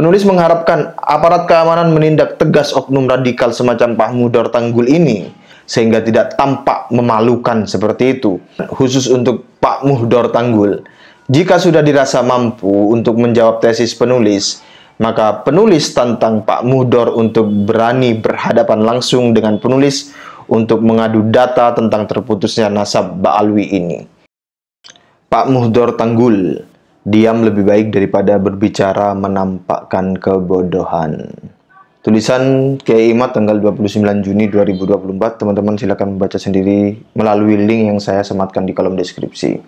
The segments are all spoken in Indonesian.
Penulis mengharapkan aparat keamanan menindak tegas oknum radikal semacam Pak Mudor Tanggul ini sehingga tidak tampak memalukan seperti itu khusus untuk Pak Muhdor Tanggul. Jika sudah dirasa mampu untuk menjawab tesis penulis, maka penulis tentang Pak Muhdor untuk berani berhadapan langsung dengan penulis untuk mengadu data tentang terputusnya nasab Ba'alwi ini. Pak Muhdor Tanggul Diam lebih baik daripada berbicara menampakkan kebodohan. Tulisan Kiai Imat tanggal 29 Juni 2024. Teman-teman silakan membaca sendiri melalui link yang saya sematkan di kolom deskripsi.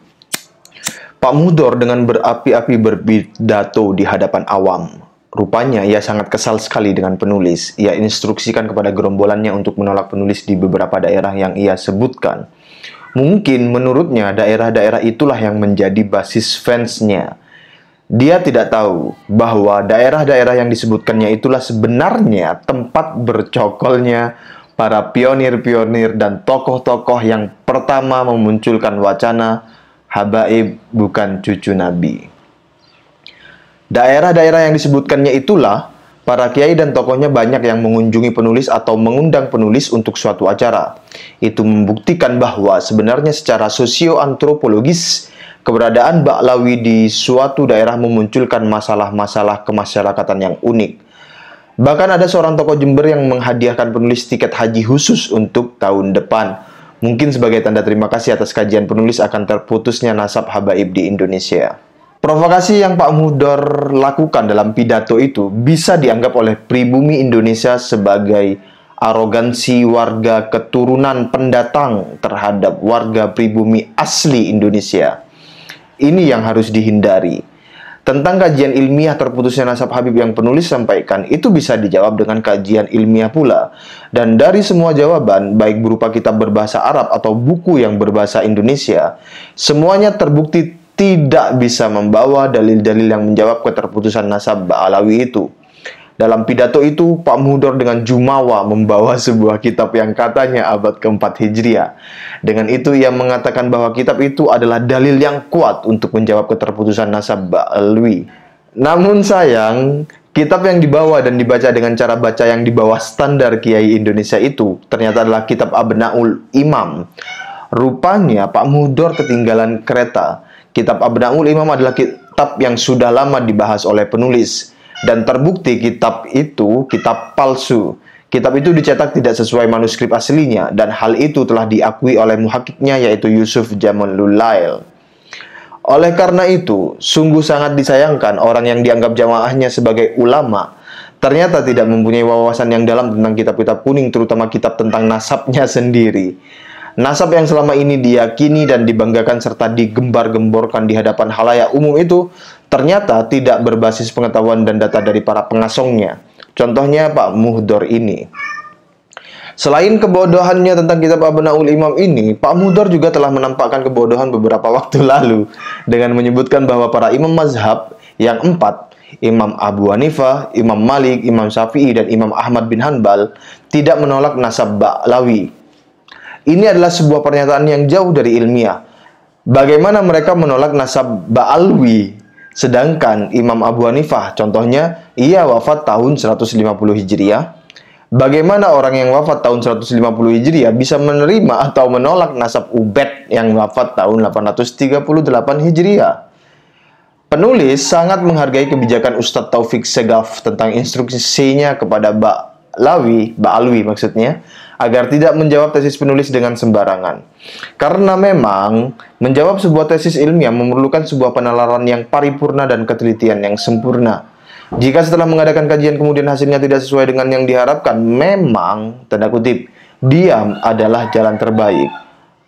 Pak Mudor dengan berapi-api berpidato di hadapan awam. Rupanya ia sangat kesal sekali dengan penulis. Ia instruksikan kepada gerombolannya untuk menolak penulis di beberapa daerah yang ia sebutkan. Mungkin menurutnya daerah-daerah itulah yang menjadi basis fansnya. Dia tidak tahu bahwa daerah-daerah yang disebutkannya itulah sebenarnya tempat bercokolnya para pionir-pionir dan tokoh-tokoh yang pertama memunculkan wacana habaib bukan cucu nabi. Daerah-daerah yang disebutkannya itulah Para kiai dan tokohnya banyak yang mengunjungi penulis atau mengundang penulis untuk suatu acara. Itu membuktikan bahwa sebenarnya secara sosioantropologis, keberadaan Baklawi di suatu daerah memunculkan masalah-masalah kemasyarakatan yang unik. Bahkan ada seorang tokoh Jember yang menghadiahkan penulis tiket haji khusus untuk tahun depan. Mungkin sebagai tanda terima kasih atas kajian penulis akan terputusnya nasab habaib di Indonesia. Provokasi yang Pak Mudor lakukan dalam pidato itu bisa dianggap oleh pribumi Indonesia sebagai arogansi warga keturunan pendatang terhadap warga pribumi asli Indonesia. Ini yang harus dihindari. Tentang kajian ilmiah terputusnya nasab Habib yang penulis sampaikan, itu bisa dijawab dengan kajian ilmiah pula. Dan dari semua jawaban, baik berupa kitab berbahasa Arab atau buku yang berbahasa Indonesia, semuanya terbukti tidak bisa membawa dalil-dalil yang menjawab keterputusan nasab Ba'alawi itu. Dalam pidato itu, Pak Muhdor dengan Jumawa membawa sebuah kitab yang katanya abad keempat Hijriah. Dengan itu, ia mengatakan bahwa kitab itu adalah dalil yang kuat untuk menjawab keterputusan nasab Ba'alwi. Namun sayang, Kitab yang dibawa dan dibaca dengan cara baca yang dibawa standar Kiai Indonesia itu ternyata adalah kitab Abnaul Imam. Rupanya Pak Mudor ketinggalan kereta Kitab Abnaul Imam adalah kitab yang sudah lama dibahas oleh penulis dan terbukti kitab itu kitab palsu. Kitab itu dicetak tidak sesuai manuskrip aslinya dan hal itu telah diakui oleh muhakiknya yaitu Yusuf Jamalulail. Lail. Oleh karena itu, sungguh sangat disayangkan orang yang dianggap jamaahnya sebagai ulama ternyata tidak mempunyai wawasan yang dalam tentang kitab-kitab kuning terutama kitab tentang nasabnya sendiri. Nasab yang selama ini diyakini dan dibanggakan serta digembar-gemborkan di hadapan halayak umum itu ternyata tidak berbasis pengetahuan dan data dari para pengasongnya. Contohnya Pak Muhdor ini. Selain kebodohannya tentang kitab Abnaul Imam ini, Pak Mudor juga telah menampakkan kebodohan beberapa waktu lalu dengan menyebutkan bahwa para imam mazhab yang empat, Imam Abu Hanifah, Imam Malik, Imam Syafi'i, dan Imam Ahmad bin Hanbal tidak menolak nasab Ba'lawi ini adalah sebuah pernyataan yang jauh dari ilmiah. Bagaimana mereka menolak nasab Ba'alwi? Sedangkan Imam Abu Hanifah, contohnya, ia wafat tahun 150 Hijriah. Bagaimana orang yang wafat tahun 150 Hijriah bisa menerima atau menolak nasab Ubed yang wafat tahun 838 Hijriah? Penulis sangat menghargai kebijakan Ustadz Taufik Segaf tentang instruksinya kepada Ba'lawi, Ba'alwi maksudnya, agar tidak menjawab tesis penulis dengan sembarangan. Karena memang menjawab sebuah tesis ilmiah memerlukan sebuah penalaran yang paripurna dan ketelitian yang sempurna. Jika setelah mengadakan kajian kemudian hasilnya tidak sesuai dengan yang diharapkan, memang, tanda kutip, diam adalah jalan terbaik.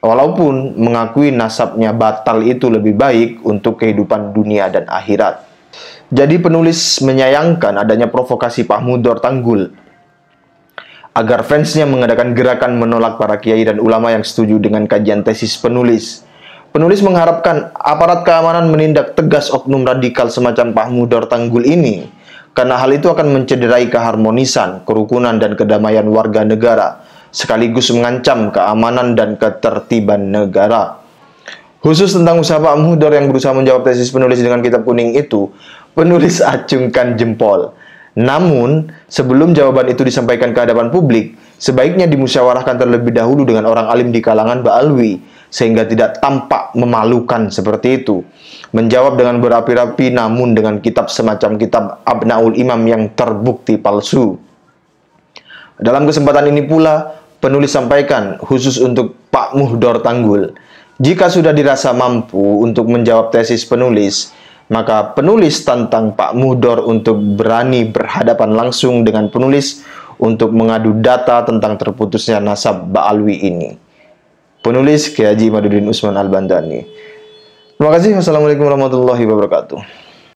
Walaupun mengakui nasabnya batal itu lebih baik untuk kehidupan dunia dan akhirat. Jadi penulis menyayangkan adanya provokasi Pak Mudor Tanggul agar fansnya mengadakan gerakan menolak para kiai dan ulama yang setuju dengan kajian tesis penulis. Penulis mengharapkan aparat keamanan menindak tegas oknum radikal semacam Pak Mudor Tanggul ini, karena hal itu akan mencederai keharmonisan, kerukunan, dan kedamaian warga negara, sekaligus mengancam keamanan dan ketertiban negara. Khusus tentang usaha Pak Mudor yang berusaha menjawab tesis penulis dengan kitab kuning itu, penulis acungkan jempol. Namun, sebelum jawaban itu disampaikan ke hadapan publik, sebaiknya dimusyawarahkan terlebih dahulu dengan orang alim di kalangan Ba'alwi, sehingga tidak tampak memalukan seperti itu. Menjawab dengan berapi-api namun dengan kitab semacam kitab Abnaul Imam yang terbukti palsu. Dalam kesempatan ini pula, penulis sampaikan khusus untuk Pak Muhdor Tanggul, jika sudah dirasa mampu untuk menjawab tesis penulis, maka penulis tantang Pak Mudor untuk berani berhadapan langsung dengan penulis untuk mengadu data tentang terputusnya nasab Ba'alwi ini. Penulis Kiai Haji Maduddin Usman Al-Bandani. Terima kasih. Wassalamualaikum warahmatullahi wabarakatuh.